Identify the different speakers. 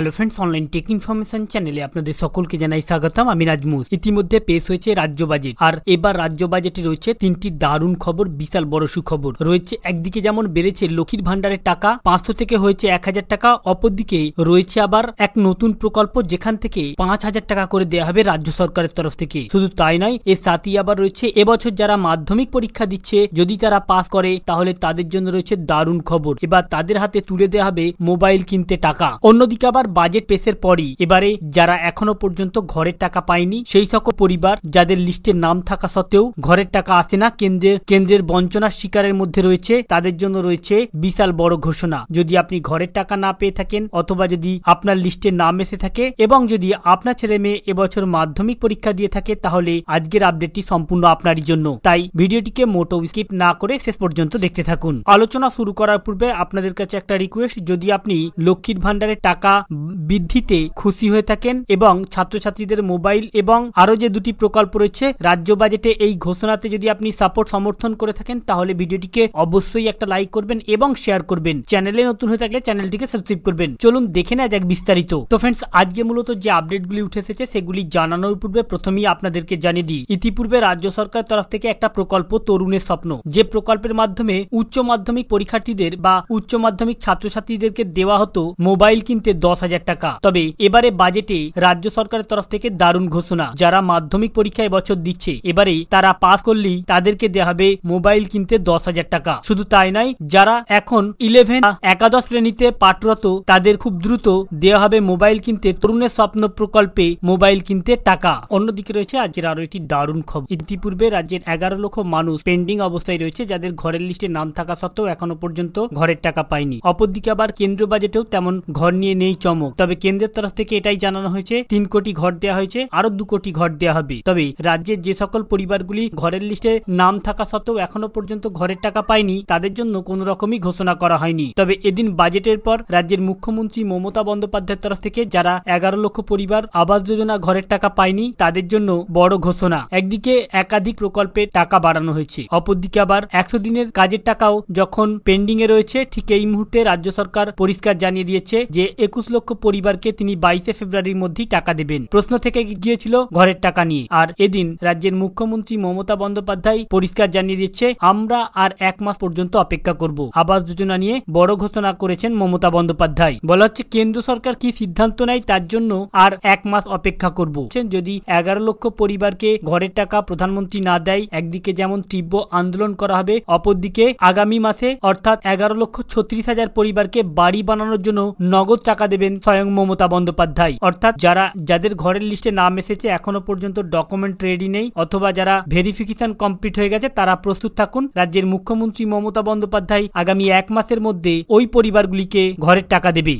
Speaker 1: hello friends online tech information চ্যানেলে আপনাদের সকলকে জানাই স্বাগতম আমি রাজমুস ইতিমধ্যে পেশ হয়েছে রাজ্য বাজেট আর এবার রাজ্য বাজেটে রয়েছে তিনটি দারুণ খবর বিশাল বড় সুখবর রয়েছে একদিকে যেমন বেড়েছে লক্ষীর ভান্ডারের টাকা পাঁচশো থেকে হয়েছে এক হাজার টাকা অপরদিকে রয়েছে আবার এক নতুন প্রকল্প যেখান থেকে পাঁচ হাজার টাকা করে দেওয়া হবে রাজ্য সরকারের তরফ থেকে শুধু তাই নয় এর সাথেই আবার রয়েছে এবছর যারা মাধ্যমিক পরীক্ষা দিচ্ছে যদি তারা পাস করে তাহলে তাদের জন্য রয়েছে দারুণ খবর এবার তাদের হাতে তুলে দেওয়া হবে মোবাইল কিনতে টাকা অন্যদিকে আবার বাজেট পেশের পরই এবারে যারা এখনো পর্যন্ত ঘরের টাকা পায়নি সেই সকল পরিবার যাদের লিস্টে নাম থাকা সত্ত্বেও ঘরের টাকা আসে না কেন্দ্রের কেন্দ্রের বঞ্চনার শিকারের মধ্যে রয়েছে তাদের জন্য রয়েছে বিশাল বড় ঘোষণা যদি আপনি ঘরের টাকা না পেয়ে থাকেন অথবা যদি আপনার লিস্টে নাম এসে থাকে এবং যদি আপনার ছেলে মেয়ে এবছর মাধ্যমিক পরীক্ষা দিয়ে থাকে তাহলে আজকের আপডেটটি সম্পূর্ণ আপনারই জন্য তাই ভিডিওটিকে মোটো স্কিপ না করে শেষ পর্যন্ত দেখতে থাকুন আলোচনা শুরু করার পূর্বে আপনাদের কাছে একটা রিকোয়েস্ট যদি আপনি লক্ষ্মীর ভান্ডারের টাকা বৃদ্ধিতে খুশি হয়ে থাকেন এবং ছাত্রছাত্রীদের মোবাইল এবং আরও যে দুটি প্রকল্প রয়েছে রাজ্য বাজেটে এই ঘোষণাতে যদি আপনি সাপোর্ট সমর্থন করে থাকেন তাহলে ভিডিওটিকে অবশ্যই একটা লাইক করবেন এবং শেয়ার করবেন চ্যানেলে নতুন হয়ে থাকলে চ্যানেলটিকে সাবস্ক্রাইব করবেন চলুন দেখে নেওয়া যাক বিস্তারিত তো ফ্রেন্ডস আজকে মূলত যে আপডেটগুলি উঠে এসেছে সেগুলি জানানোর পূর্বে প্রথমেই আপনাদেরকে জানিয়ে দিই ইতিপূর্বে রাজ্য সরকার তরফ থেকে একটা প্রকল্প তরুণের স্বপ্ন যে প্রকল্পের মাধ্যমে উচ্চ মাধ্যমিক পরীক্ষার্থীদের বা উচ্চ মাধ্যমিক ছাত্রছাত্রীদেরকে দেওয়া হতো মোবাইল কিনতে দশ হাজার টাকা তবে এবারে বাজেটে রাজ্য সরকারের তরফ থেকে দারুণ ঘোষণা যারা মাধ্যমিক পরীক্ষায় বছর দিচ্ছে এবারে তারা পাস করলেই তাদেরকে দেওয়া হবে মোবাইল কিনতে দশ হাজার টাকা শুধু তাই নয় যারা এখন ইলেভেন একাদশ শ্রেণীতে পাঠরত তাদের খুব দ্রুত দেওয়া হবে মোবাইল কিনতে তরুণের স্বপ্ন প্রকল্পে মোবাইল কিনতে টাকা অন্যদিকে রয়েছে আজকের আরো একটি দারুণ খবর ইতিপূর্বে রাজ্যের এগারো লক্ষ মানুষ পেন্ডিং অবস্থায় রয়েছে যাদের ঘরের লিস্টে নাম থাকা সত্ত্বেও এখনো পর্যন্ত ঘরের টাকা পায়নি অপরদিকে আবার কেন্দ্রীয় বাজেটেও তেমন ঘর নিয়ে নেই চমক তবে কেন্দ্রের তরফ থেকে এটাই জানানো হয়েছে তিন কোটি ঘর দেওয়া হয়েছে আরো দু কোটি ঘর দেওয়া হবে তবে রাজ্যের যে সকল পরিবারগুলি ঘরের লিস্টে নাম থাকা সত্ত্বেও এখনো পর্যন্ত ঘরের টাকা পায়নি তাদের জন্য কোন রকমই ঘোষণা করা হয়নি তবে এদিন বাজেটের পর রাজ্যের মুখ্যমন্ত্রী মমতা বন্দ্যোপাধ্যায়ের তরফ থেকে যারা এগারো লক্ষ পরিবার আবাস যোজনা ঘরের টাকা পায়নি তাদের জন্য বড় ঘোষণা একদিকে একাধিক প্রকল্পে টাকা বাড়ানো হয়েছে অপরদিকে আবার একশো দিনের কাজের টাকাও যখন পেন্ডিং এ রয়েছে ঠিক এই মুহূর্তে রাজ্য সরকার পরিষ্কার জানিয়ে দিয়েছে যে একুশ লক্ষ লক্ষ পরিবারকে তিনি বাইশে ফেব্রুয়ারির মধ্যেই টাকা দেবেন প্রশ্ন থেকে গিয়েছিল ঘরের টাকা নিয়ে আর এদিন রাজ্যের মুখ্যমন্ত্রী মমতা বন্দ্যোপাধ্যায় পরিষ্কার জানিয়ে দিচ্ছে আমরা আর এক মাস পর্যন্ত অপেক্ষা করব আবাস যোজনা নিয়ে বড় ঘোষণা করেছেন মমতা বন্দ্যোপাধ্যায় বলা হচ্ছে কেন্দ্র সরকার কি সিদ্ধান্ত নেয় তার জন্য আর এক মাস অপেক্ষা করব যদি এগারো লক্ষ পরিবারকে ঘরের টাকা প্রধানমন্ত্রী না দেয় একদিকে যেমন তীব্র আন্দোলন করা হবে অপরদিকে আগামী মাসে অর্থাৎ এগারো লক্ষ ছত্রিশ হাজার পরিবারকে বাড়ি বানানোর জন্য নগদ টাকা দেবেন ছিলেন স্বয়ং মমতা বন্দ্যোপাধ্যায় অর্থাৎ যারা যাদের ঘরের লিস্টে নাম এসেছে এখনো পর্যন্ত ডকুমেন্ট রেডি নেই অথবা যারা ভেরিফিকেশন কমপ্লিট হয়ে গেছে তারা প্রস্তুত থাকুন রাজ্যের মুখ্যমন্ত্রী মমতা বন্দ্যোপাধ্যায় আগামী এক মাসের মধ্যে ওই পরিবারগুলিকে ঘরের টাকা দেবে